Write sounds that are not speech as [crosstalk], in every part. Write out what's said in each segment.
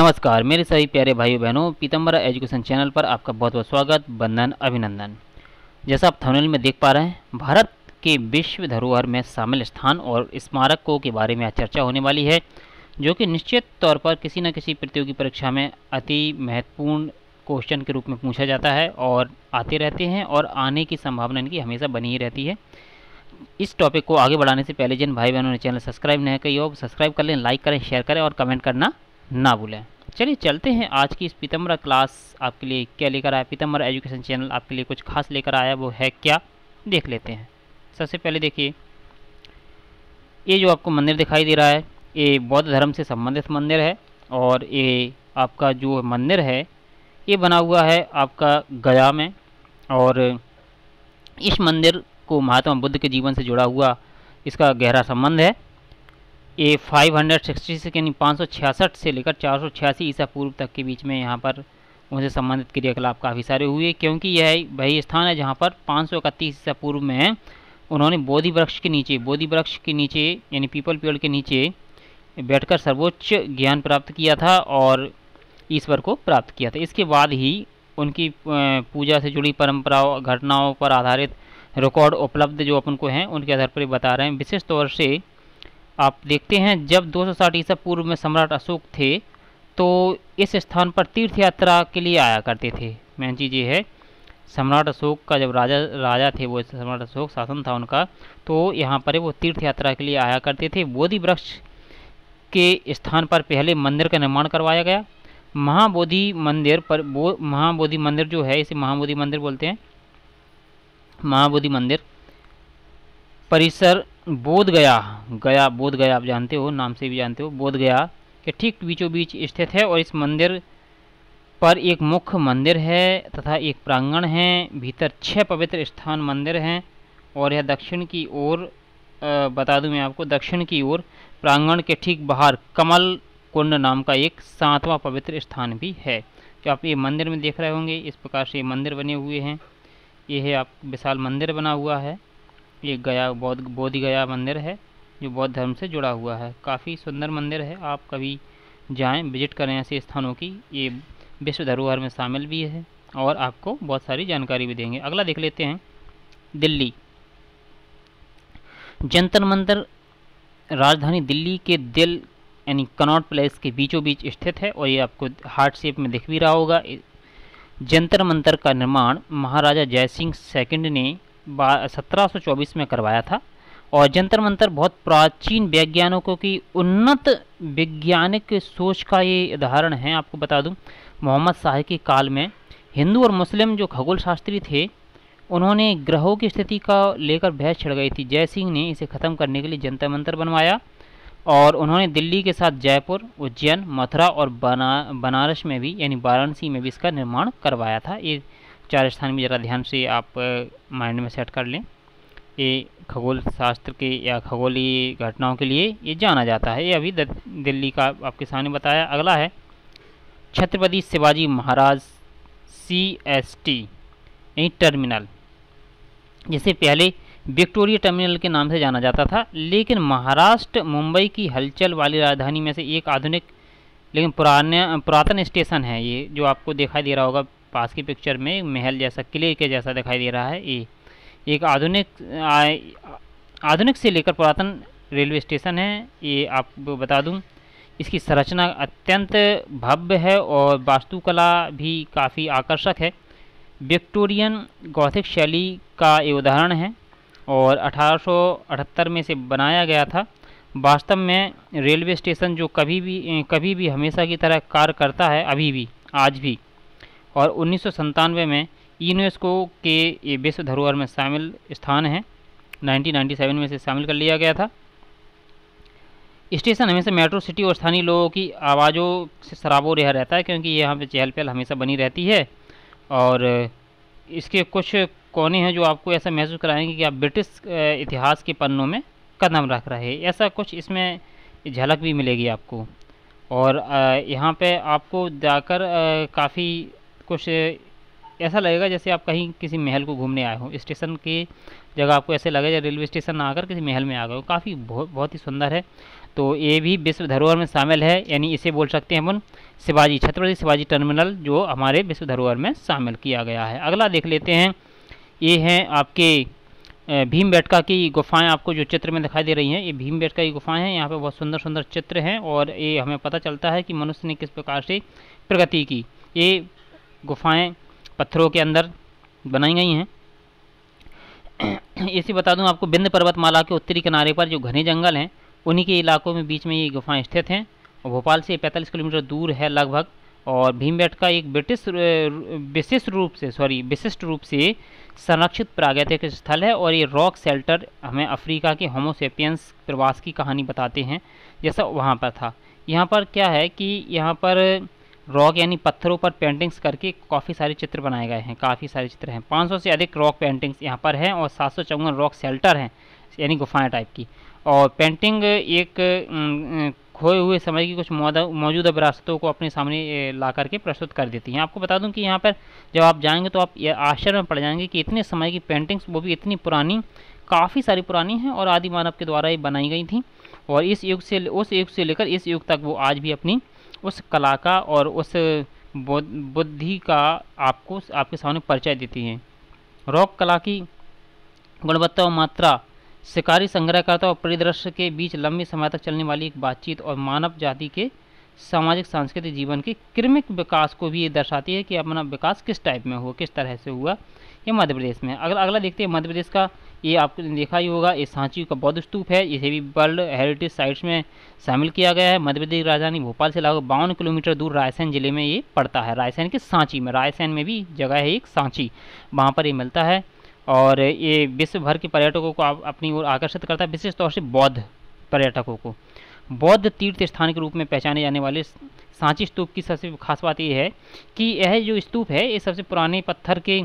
नमस्कार मेरे सभी प्यारे भाई बहनों पीतम्बरा एजुकेशन चैनल पर आपका बहुत बहुत स्वागत बंधन अभिनंदन जैसा आप थमनल में देख पा रहे हैं भारत के विश्व धरोहर में शामिल स्थान और स्मारकों के बारे में आज चर्चा होने वाली है जो कि निश्चित तौर पर किसी न किसी प्रतियोगी परीक्षा में अति महत्वपूर्ण क्वेश्चन के रूप में पूछा जाता है और आते रहते हैं और आने की संभावना इनकी हमेशा बनी ही रहती है इस टॉपिक को आगे बढ़ाने से पहले जिन भाई बहनों ने चैनल सब्सक्राइब नहीं करी हो सब्सक्राइब कर लें लाइक करें शेयर करें और कमेंट करना ना भूलें चलिए चलते हैं आज की इस पीतम्बरा क्लास आपके लिए क्या लेकर आया पीतम्बरा एजुकेशन चैनल आपके लिए कुछ खास लेकर आया वो है क्या देख लेते हैं सबसे पहले देखिए ये जो आपको मंदिर दिखाई दे रहा है ये बौद्ध धर्म से संबंधित मंदिर है और ये आपका जो मंदिर है ये बना हुआ है आपका गया में और इस मंदिर को महात्मा बुद्ध के जीवन से जुड़ा हुआ इसका गहरा संबंध है ये फाइव हंड्रेड सिक्सटी सिक्स यानी पाँच सौ छियासठ से लेकर चार सौ छियासी ईसा पूर्व तक के बीच में यहाँ पर उनसे संबंधित क्रियाकलाप काफ़ी सारे हुए क्योंकि यह वही स्थान है जहाँ पर पाँच सौ इकतीस ईसा पूर्व में उन्होंने बोधि वृक्ष के नीचे बोधि वृक्ष के नीचे यानी पीपल पेड़ के नीचे बैठकर सर्वोच्च ज्ञान प्राप्त किया था और ईश्वर को प्राप्त किया था इसके बाद ही उनकी पूजा से जुड़ी परंपराओं घटनाओं पर आधारित रिकॉर्ड उपलब्ध जो अपन को हैं उनके आधार पर बता रहे हैं विशेष तौर से आप देखते हैं जब 260 सौ ईसा पूर्व में सम्राट अशोक थे तो इस स्थान पर तीर्थ यात्रा के लिए आया करते थे मेन चीज़ ये है सम्राट अशोक का जब राजा राजा थे वो सम्राट अशोक शासन था उनका तो यहाँ पर वो तीर्थ यात्रा के लिए आया करते थे बोधि वृक्ष के स्थान पर पहले मंदिर का निर्माण करवाया गया महाबोधि मंदिर पर बो महाबोधि मंदिर जो है इसे महाबोधि मंदिर बोलते हैं महाबोधि मंदिर परिसर बोध गया गया बोध गया आप जानते हो नाम से भी जानते हो बोध गया के ठीक बीचों बीच स्थित है और इस मंदिर पर एक मुख्य मंदिर है तथा एक प्रांगण है भीतर छह पवित्र स्थान मंदिर हैं और यह दक्षिण की ओर बता दूं मैं आपको दक्षिण की ओर प्रांगण के ठीक बाहर कमल कुंड नाम का एक सातवां पवित्र स्थान भी है जो आप ये मंदिर में देख रहे होंगे इस प्रकार से ये मंदिर बने हुए हैं ये है आप विशाल मंदिर बना हुआ है ये गया बौद्ध बोध गया मंदिर है जो बौद्ध धर्म से जुड़ा हुआ है काफ़ी सुंदर मंदिर है आप कभी जाएं विजिट करें ऐसे स्थानों की ये विश्व धरोहर में शामिल भी है और आपको बहुत सारी जानकारी भी देंगे अगला देख लेते हैं दिल्ली जंतर मंतर राजधानी दिल्ली के दिल यानी कनॉट प्लेस के बीचों बीच स्थित है और ये आपको हार्ट शेप में दिख भी रहा होगा जंतर मंतर का निर्माण महाराजा जयसिंह सेकंड ने 1724 में करवाया था और जंतर मंतर बहुत प्राचीन वैज्ञानिकों की उन्नत वैज्ञानिक सोच का ये उदाहरण है आपको बता दूं मोहम्मद शाह के काल में हिंदू और मुस्लिम जो खगोल शास्त्री थे उन्होंने ग्रहों की स्थिति का लेकर बहस छिड़ गई थी जय सिंह ने इसे ख़त्म करने के लिए जंतर मंतर बनवाया और उन्होंने दिल्ली के साथ जयपुर उज्जैन मथुरा और बना बनारस में भी यानी वाराणसी में भी इसका निर्माण करवाया था ये चार स्थान भी ज़रा ध्यान से आप माइंड में सेट कर लें ये खगोल शास्त्र के या खगोलीय घटनाओं के लिए ये जाना जाता है ये अभी दिल्ली का आपके सामने बताया अगला है Chhatrapati Shivaji Maharaj C S T यानी टर्मिनल जिसे पहले विक्टोरिया टर्मिनल के नाम से जाना जाता था लेकिन महाराष्ट्र मुंबई की हलचल वाली राजधानी में से एक आधुनिक लेकिन पुराने पुरातन स्टेशन है ये जो आपको दिखाई दे रहा होगा पास की पिक्चर में एक महल जैसा किले के जैसा दिखाई दे रहा है ये एक आधुनिक आधुनिक से लेकर पुरातन रेलवे स्टेशन है ये आपको बता दूं इसकी संरचना अत्यंत भव्य है और वास्तुकला भी काफ़ी आकर्षक है विक्टोरियन गौथिक शैली का ये उदाहरण है और 1878 में से बनाया गया था वास्तव में रेलवे स्टेशन जो कभी भी कभी भी हमेशा की तरह कार्य करता है अभी भी आज भी और उन्नीस में यूनेस्को के ये विश्व धरोहर में शामिल स्थान है 1997 में इसे शामिल कर लिया गया था स्टेशन हमेशा मेट्रो सिटी और स्थानीय लोगों की आवाज़ों से शराबो रहा रहता है क्योंकि यहाँ पे चहल पहल हमेशा बनी रहती है और इसके कुछ कोने हैं जो आपको ऐसा महसूस कराएंगे कि आप ब्रिटिश इतिहास के पन्नों में कदम रख रहे हैं ऐसा कुछ इसमें झलक भी मिलेगी आपको और यहाँ पे आपको जाकर काफ़ी कुछ ऐसा लगेगा जैसे आप कहीं किसी महल को घूमने आए हो स्टेशन की जगह आपको ऐसे लगेगा रेलवे स्टेशन आकर किसी महल में आ गए हो काफ़ी बहुत बहुत ही सुंदर है तो ये भी विश्व धरोहर में शामिल है यानी इसे बोल सकते हैं अपन शिवाजी छत्रपति शिवाजी टर्मिनल जो हमारे विश्व धरोहर में शामिल किया गया है अगला देख लेते हैं ये हैं आपके भीम बैठका की गुफाएं आपको जो चित्र में दिखाई दे रही हैं ये भीम बैठका की गुफाएं हैं यहाँ पे बहुत सुंदर सुंदर चित्र हैं और ये हमें पता चलता है कि मनुष्य ने किस प्रकार से प्रगति की ये गुफाएं पत्थरों के अंदर बनाई गई हैं इसी बता दूं आपको बिंद पर्वतमाला के उत्तरी किनारे पर जो घने जंगल हैं उन्हीं के इलाकों में बीच में ये गुफाएं स्थित हैं और भोपाल से पैंतालीस किलोमीटर दूर है लगभग और भीमबेट का एक ब्रिटिश विशिष्ट रूप से सॉरी विशिष्ट रूप से संरक्षित प्रागैतिक स्थल है और ये रॉक सेल्टर हमें अफ्रीका के होमोसेपियंस प्रवास की कहानी बताते हैं जैसा वहाँ पर था यहाँ पर क्या है कि यहाँ पर रॉक यानी पत्थरों पर पेंटिंग्स करके काफ़ी सारे चित्र बनाए गए हैं काफ़ी सारे चित्र हैं 500 से अधिक रॉक पेंटिंग्स यहाँ पर हैं और सात रॉक सेल्टर हैं यानी गुफाएं टाइप की और पेंटिंग एक खोए हुए समय की कुछ मौजूदा विरासतों को अपने सामने ला करके प्रस्तुत कर देती हैं आपको बता दूं कि यहाँ पर जब आप जाएंगे तो आप आश्चर्य में पड़ जाएंगे कि इतने समय की पेंटिंग्स वो भी इतनी पुरानी काफ़ी सारी पुरानी हैं और आदि मानव के द्वारा ये बनाई गई थी और इस युग से उस युग से लेकर इस युग तक वो आज भी अपनी उस कला का और उस बुद्धि का आपको आपके सामने परिचय देती हैं रॉक कला की गुणवत्ता और मात्रा शिकारी संग्रहकर्ता और परिदृश्य के बीच लंबे समय तक चलने वाली एक बातचीत और मानव जाति के सामाजिक सांस्कृतिक जीवन के क्रमिक विकास को भी ये दर्शाती है कि अपना विकास किस टाइप में हुआ किस तरह से हुआ ये मध्य प्रदेश में अगर अगला देखते हैं मध्य प्रदेश का ये आपने देखा ही होगा ये सांची का बौद्ध स्तूप है इसे भी वर्ल्ड हेरिटेज साइट्स में शामिल किया गया है मध्य प्रदेश राजधानी भोपाल से लगभग बावन किलोमीटर दूर रायसेन जिले में ये पड़ता है रायसेन के सांची में रायसेन में भी जगह है एक सांची वहाँ पर ये मिलता है और ये विश्व भर के पर्यटकों को अपनी ओर आकर्षित करता है विशेष तौर से बौद्ध पर्यटकों को बौद्ध तीर्थ स्थान के रूप में पहचाने जाने वाले सांची स्तूप की सबसे खास बात यह है कि यह जो स्तूप है ये सबसे पुराने पत्थर के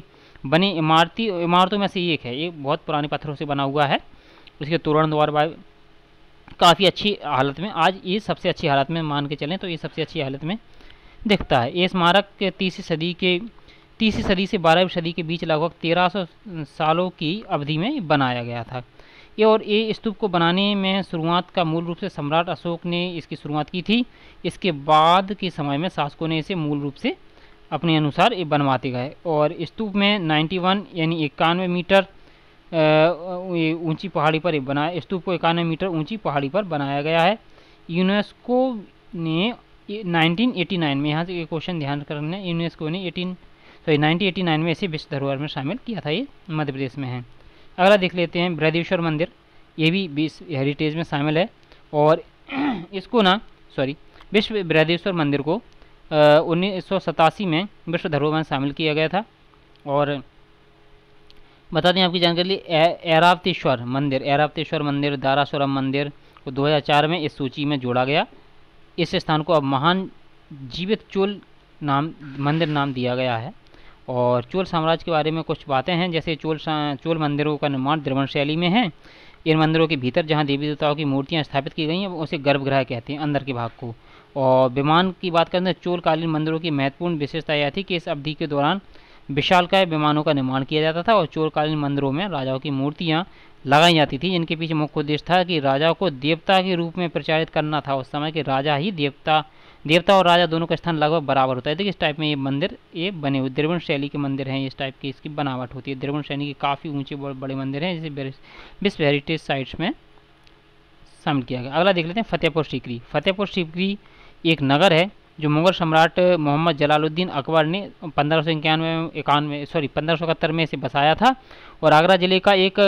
बनी इमारती इमारतों में से एक है ये बहुत पुराने पत्थरों से बना हुआ है इसके तोरण द्वार काफ़ी अच्छी हालत में आज ये सबसे अच्छी हालत में मान के चलें तो ये सबसे अच्छी हालत में दिखता है ये स्मारक तीसरी सदी के तीसरी सदी से बारहवीं सदी के बीच लगभग तेरह सौ सालों की अवधि में बनाया गया था ये और ये स्तूप को बनाने में शुरुआत का मूल रूप से सम्राट अशोक ने इसकी शुरुआत की थी इसके बाद के समय में शासकों ने इसे मूल रूप से अपने अनुसार ये बनवाते गए और स्तूप में 91 यानी इक्यानवे मीटर ऊंची पहाड़ी पर बनाया स्तूप को इक्यानवे मीटर ऊंची पहाड़ी पर बनाया गया है यूनेस्को ने 1989 में यहाँ से ये क्वेश्चन ध्यान रखना है यूनेस्को ने 18 सॉरी 1989 में इसे विश्व धरोहर में शामिल किया था ये मध्य प्रदेश में है अगला देख लेते हैं बृहदेश्वर मंदिर ये भी विश्व हेरिटेज में शामिल है और [clears throat] इसको ना सॉरी विश्व बृहदेश्वर मंदिर को उन्नीस में विश्व धरोहर में शामिल किया गया था और बता दें आपकी जानकारी एरावतेश्वर मंदिर एरावतेश्वर मंदिर दारासुरम मंदिर को 2004 में इस सूची में जोड़ा गया इस स्थान को अब महान जीवित चोल नाम मंदिर नाम दिया गया है और चोल साम्राज्य के बारे में कुछ बातें हैं जैसे चोल चोल मंदिरों का निर्माण द्रवण शैली में है इन मंदिरों के भीतर जहाँ देवी देवताओं की मूर्तियाँ स्थापित की गई हैं उसे गर्भगृह कहते हैं अंदर के भाग को और विमान की बात करें तो चोलकालीन मंदिरों की महत्वपूर्ण विशेषता यह थी कि इस अवधि के दौरान विशालकाय विमानों का निर्माण किया जाता था और चोरकालीन मंदिरों में राजाओं की मूर्तियाँ लगाई जाती थी जिनके पीछे मुख्य उद्देश्य था कि राजाओं को देवता के रूप में प्रचारित करना था उस समय के राजा ही देवता देवता और राजा दोनों का स्थान लगभग बराबर होता है देखिए इस टाइप में ये मंदिर ये बने हुए द्रविण शैली के मंदिर हैं इस टाइप की इसकी बनावट होती है द्रविण शैली के काफ़ी ऊंचे बड़े मंदिर हैं जिसे विश्व हेरिटेज साइट्स में शामिल किया गया अगला देख लेते हैं फतेहपुर सीकरी फतेहपुर सीकरी एक नगर है जो मुगल सम्राट मोहम्मद जलालुद्दीन अकबर ने पंद्रह सौ इक्यानवे इक्यानवे सॉरी पंद्रह सौ इकहत्तर में इसे बसाया था और आगरा ज़िले का एक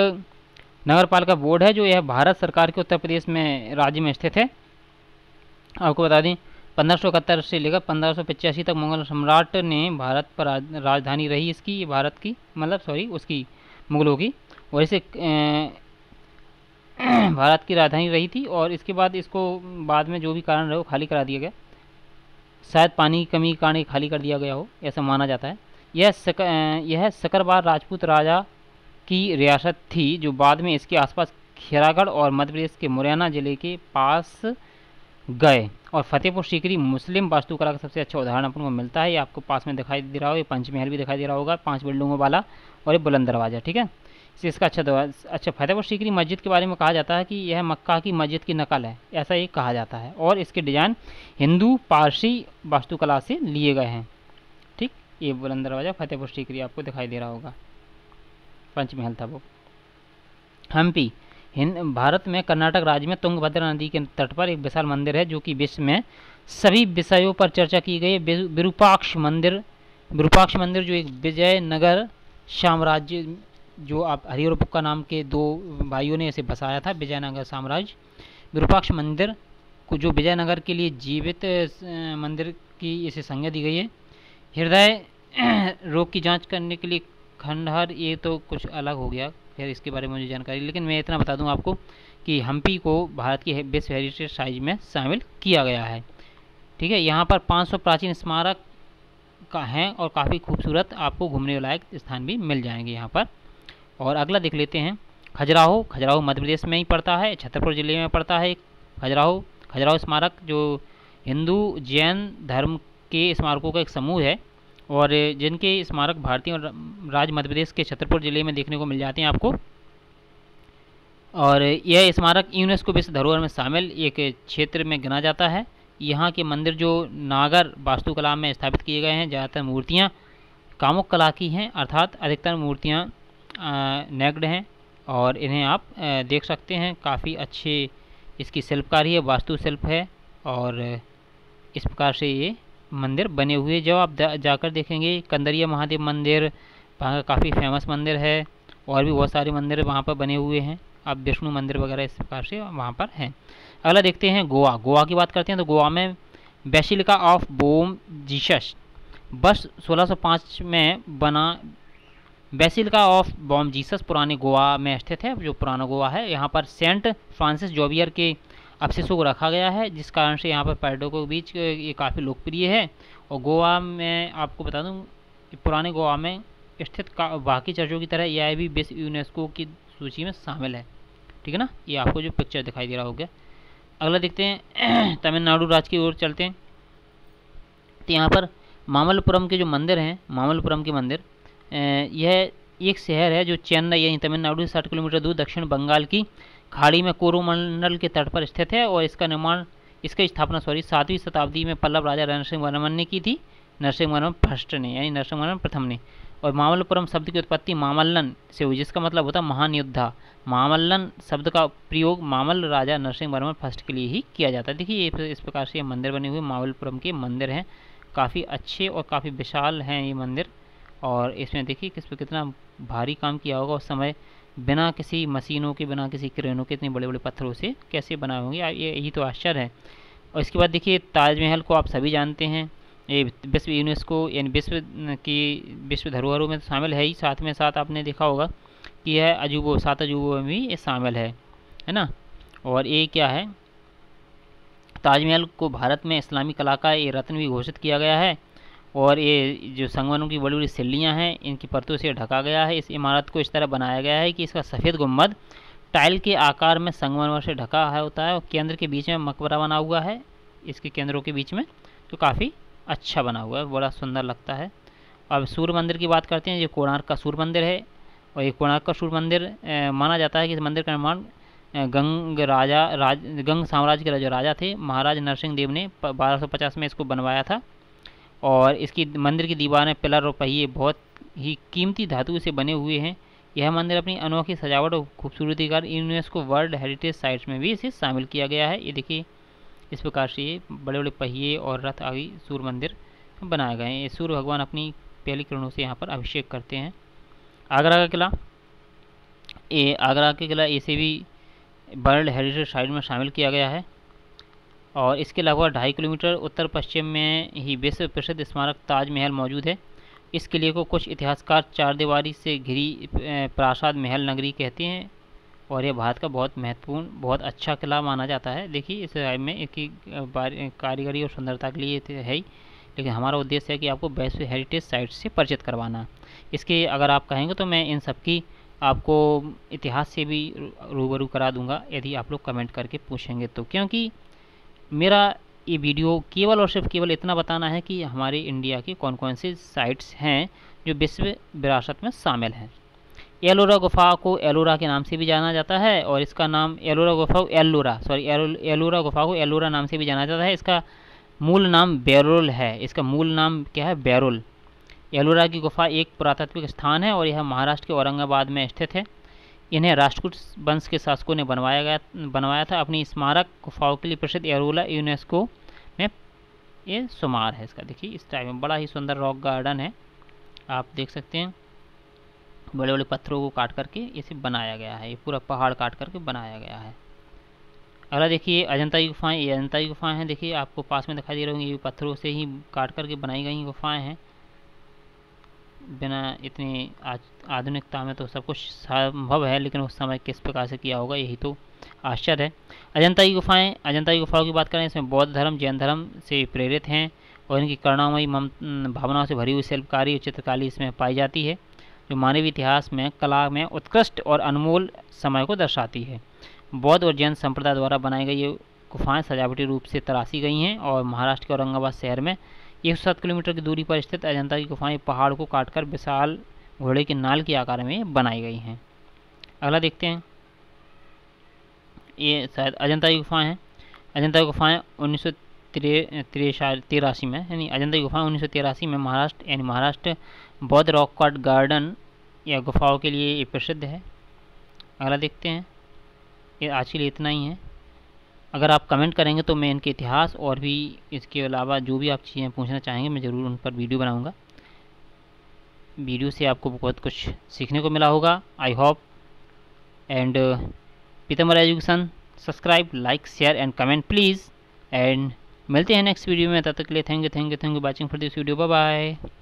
नगर पालिका बोर्ड है जो यह भारत सरकार के उत्तर प्रदेश में राज्य में स्थित है आपको बता दें पंद्रह सौ इकहत्तर से लेकर पंद्रह सौ पचासी तक मुगल सम्राट ने भारत पर राजधानी रही इसकी भारत की मतलब सॉरी उसकी मुगलों की और इसे [clears throat] भारत की राजधानी रही थी और इसके बाद इसको बाद में जो भी कारण रहे वो खाली करा दिया गया शायद पानी की कमी के कारण खाली कर दिया गया हो ऐसा माना जाता है यह सक यह सकरबार राजपूत राजा की रियासत थी जो बाद में इसके आसपास खेरागढ़ और मध्य प्रदेश के मुरैना जिले के पास गए और फतेहपुर सीकरी मुस्लिम वास्तुकला का सबसे अच्छा उदाहरण अपन को मिलता है ये आपको पास में दिखाई दे रहा हो ये पंचमहल भी दिखाई दे रहा होगा पांच बिल्डिंगों वाला और ये बुलंद दरवाज़ा ठीक है से तो इसका अच्छा दवा अच्छा फतेहपुर सीकरी मस्जिद के बारे में कहा जाता है कि यह मक्का की मस्जिद की नकल है ऐसा ही कहा जाता है और इसके डिज़ाइन हिंदू पारसी वास्तुकला से लिए गए हैं ठीक ये बुलंद दरवाज़ा फतेहपुर सीकरी आपको दिखाई दे रहा होगा पंचमहल था वो हम्पी हिंद भारत में कर्नाटक राज्य में तुंगभद्रा नदी के तट पर एक विशाल मंदिर है जो कि विश्व में सभी विषयों पर चर्चा की गई विरूपाक्ष मंदिर विरूपाक्ष मंदिर जो एक विजयनगर साम्राज्य जो आप हरिहरपक्का नाम के दो भाइयों ने इसे बसाया था विजयनगर साम्राज्य विरूपाक्ष मंदिर को जो विजयनगर के लिए जीवित मंदिर की इसे संज्ञा दी गई है हृदय [clears throat] रोग की जांच करने के लिए खंडहर ये तो कुछ अलग हो गया खैर इसके बारे में मुझे जानकारी लेकिन मैं इतना बता दूं आपको कि हम्पी को भारत की विश्व हेरिटेज साइज में शामिल किया गया है ठीक है यहाँ पर 500 प्राचीन स्मारक का हैं और काफ़ी खूबसूरत आपको घूमने लायक स्थान भी मिल जाएंगे यहाँ पर और अगला देख लेते हैं खजुराहो खजुराहो मध्य प्रदेश में ही पड़ता है छतरपुर जिले में पड़ता है खजुराहो खजुराहो स्मारक जो हिंदू जैन धर्म के स्मारकों का एक समूह है और जिनके स्मारक भारतीय और राज्य मध्य प्रदेश के छतरपुर जिले में देखने को मिल जाते हैं आपको और यह स्मारक यूनेस्को विश्व धरोहर में शामिल एक क्षेत्र में गिना जाता है यहाँ के मंदिर जो नागर वास्तुकला में स्थापित किए गए हैं ज़्यादातर मूर्तियाँ कामुक कला की हैं अर्थात अधिकतर मूर्तियाँ नेक्ड हैं और इन्हें आप देख सकते हैं काफ़ी अच्छे इसकी शिल्पकारी है वास्तु शिल्प है और इस प्रकार से ये मंदिर बने हुए जब आप जाकर देखेंगे कंदरिया महादेव मंदिर वहाँ का काफ़ी फेमस मंदिर है और भी बहुत सारे मंदिर वहाँ पर बने हुए हैं अब विष्णु मंदिर वगैरह इस प्रकार से वहाँ पर हैं अगला देखते हैं गोवा गोवा की बात करते हैं तो गोवा में बेसिलिका ऑफ बोम जीशस बस 1605 में बना बेसिलका ऑफ बॉम जीसस पुराने गोवा में स्थित है जो पुराना गोवा है यहाँ पर सेंट फ्रांसिस जोबियर के अवशेषों को रखा गया है जिस कारण से यहाँ पर पर्यटकों के बीच ये काफ़ी लोकप्रिय है और गोवा में आपको बता दूँ पुराने गोवा में स्थित बाकी चर्चों की तरह यह भी बेस यूनेस्को की सूची में शामिल है ठीक है ना ये आपको जो पिक्चर दिखाई दे रहा हो गया अगला देखते हैं [clears throat] तमिलनाडु राज्य की ओर चलते हैं तो यहाँ पर मामलपुरम के जो मंदिर हैं मामलपुरम के मंदिर यह एक शहर है जो चेन्नई यानी तमिलनाडु से साठ किलोमीटर दूर दक्षिण बंगाल की खाड़ी में कोरोमंडल के तट पर स्थित है और इसका निर्माण इसकी स्थापना सॉरी सातवीं शताब्दी में पल्लव राजा नरसिंह वर्मन ने की थी नरसिंह वर्मन फर्स्ट ने यानी नरसिंह वर्मन प्रथम ने और मामल्लपुरम शब्द की उत्पत्ति मामल्लन से हुई जिसका मतलब होता है महान योद्धा मामल्लन शब्द का प्रयोग मामल राजा नरसिंह वर्मन फर्स्ट के लिए ही किया जाता है देखिए इस प्रकार से ये मंदिर बने हुए मामलपुरम के मंदिर हैं काफ़ी अच्छे और काफ़ी विशाल हैं ये मंदिर और इसमें देखिए किस पर कितना भारी काम किया होगा उस समय बिना किसी मशीनों के बिना किसी क्रेनों के इतने बड़े बड़े पत्थरों से कैसे बनाए होंगे ये यही तो आश्चर्य है और इसके बाद देखिए ताजमहल को आप सभी जानते हैं ये विश्व यूनेस्को यानी विश्व की विश्व धरोहरों में तो शामिल है ही साथ में साथ आपने देखा होगा कि यह अजूबों सात अजूबों में भी ये शामिल है है ना और ये क्या है ताजमहल को भारत में इस्लामी कला का ये रत्न भी घोषित किया गया है और ये जो संगमनों की बड़ी बड़ी सिल्लियाँ हैं इनकी परतों से ढका गया है इस इमारत को इस तरह बनाया गया है कि इसका सफ़ेद गुम्बद टाइल के आकार में संगमरमर से ढका है होता है और केंद्र के बीच में मकबरा बना हुआ है इसके केंद्रों के बीच में जो काफ़ी अच्छा बना हुआ है बड़ा सुंदर लगता है अब सूर्य मंदिर की बात करते हैं ये कोणार्क का सूर्य मंदिर है और ये कोणार्क का सूर्य मंदिर माना जाता है कि इस मंदिर का निर्माण गंग राजा राज गंग साम्राज्य के जो राजा थे महाराज नरसिंह देव ने 1250 में इसको बनवाया था और इसकी मंदिर की दीवारें पिलर और पहिए बहुत ही कीमती धातु से बने हुए हैं यह मंदिर अपनी अनोखी सजावट और खूबसूरती का यूनेस्को वर्ल्ड हेरिटेज साइट्स में भी इसे शामिल किया गया है ये देखिए इस प्रकार से ये बड़े बड़े पहिए और रथ आदि सूर्य मंदिर बनाए गए हैं सूर्य भगवान अपनी पहली किरणों से यहाँ पर अभिषेक करते हैं आगरा का किला ये आगरा का किला इसे भी वर्ल्ड हेरिटेज साइट में शामिल किया गया है और इसके अलावा ढाई किलोमीटर उत्तर पश्चिम में ही विश्व प्रसिद्ध स्मारक ताजमहल मौजूद है इस किले को कुछ इतिहासकार चार दीवारी से घिरी प्रासाद महल नगरी कहते हैं और यह भारत का बहुत महत्वपूर्ण बहुत अच्छा किला माना जाता है देखिए इस राय में इसकी कारीगरी और सुंदरता के लिए है ही लेकिन हमारा उद्देश्य है कि आपको वैश्विक हेरिटेज साइट से परिचित करवाना इसके अगर आप कहेंगे तो मैं इन सब की आपको इतिहास से भी रूबरू करा दूंगा यदि आप लोग कमेंट करके पूछेंगे तो क्योंकि मेरा ये वीडियो केवल और सिर्फ केवल इतना बताना है कि हमारे इंडिया की कौन कौन सी साइट्स हैं जो विश्व विरासत में शामिल हैं एलोरा गुफा को एलोरा के नाम से भी जाना जाता है और इसका नाम एलोरा गुफा को एलोरा सॉरी एलोरा गुफा को एलोरा नाम से भी जाना जाता है इसका मूल नाम बैरुल है इसका मूल नाम क्या है बैरुल एलोरा की गुफा एक पुरातात्विक स्थान है और यह महाराष्ट्र के औरंगाबाद में स्थित है इन्हें राष्ट्रकूट वंश के शासकों ने बनवाया गया बनवाया था अपनी स्मारक गुफाओं के लिए प्रसिद्ध एरोला यूनेस्को में ये शुमार है इसका देखिए इस टाइप में बड़ा ही सुंदर रॉक गार्डन है आप देख सकते हैं बड़े बड़े पत्थरों को काट करके इसे बनाया गया है ये पूरा पहाड़ काट करके बनाया गया है अगला देखिए अजंता की गुफाएँ ये अजंता की गुफाएँ हैं देखिए आपको पास में दिखाई दे रही होंगी ये पत्थरों से ही काट करके बनाई गई गुफाएँ हैं बिना इतनी आधुनिकता में तो सब कुछ संभव है लेकिन उस समय किस प्रकार से किया होगा यही तो आश्चर्य है अजंता की गुफाएं अजंता की गुफाओं की बात करें इसमें बौद्ध धर्म जैन धर्म से प्रेरित हैं और इनकी करुणामयी भावनाओं से भरी हुई शिल्पकारी और चित्रकारी इसमें पाई जाती है जो मानव इतिहास में कला में उत्कृष्ट और अनमोल समय को दर्शाती है बौद्ध और जैन संप्रदाय द्वारा बनाई गई ये गुफाएँ सजावटी रूप से तराशी गई हैं और महाराष्ट्र के औरंगाबाद शहर में एक सौ सात किलोमीटर की दूरी पर स्थित अजंता की गुफाएं पहाड़ को काटकर विशाल घोड़े के नाल के आकार में बनाई गई हैं अगला देखते हैं ये शायद अजंता की गुफाएँ हैं अजंता की गुफाएँ उन्नीस सौ तिरासी में यानी अजंता की गुफाएँ उन्नीस सौ तिरासी में महाराष्ट्र यानी महाराष्ट्र बौद्ध रॉक कार्ट गार्डन या गुफाओं के लिए ये प्रसिद्ध है अगला देखते हैं ये आज के लिए इतना ही है अगर आप कमेंट करेंगे तो मैं इनके इतिहास और भी इसके अलावा जो भी आप चीज़ें पूछना चाहेंगे मैं ज़रूर उन पर वीडियो बनाऊँगा वीडियो से आपको बहुत कुछ सीखने को मिला होगा I hope and Pitambar education subscribe like share and comment please and मिलते हैं नेक्स्ट वीडियो में तब तक के लिए thank you thank you thank you watching for this video bye bye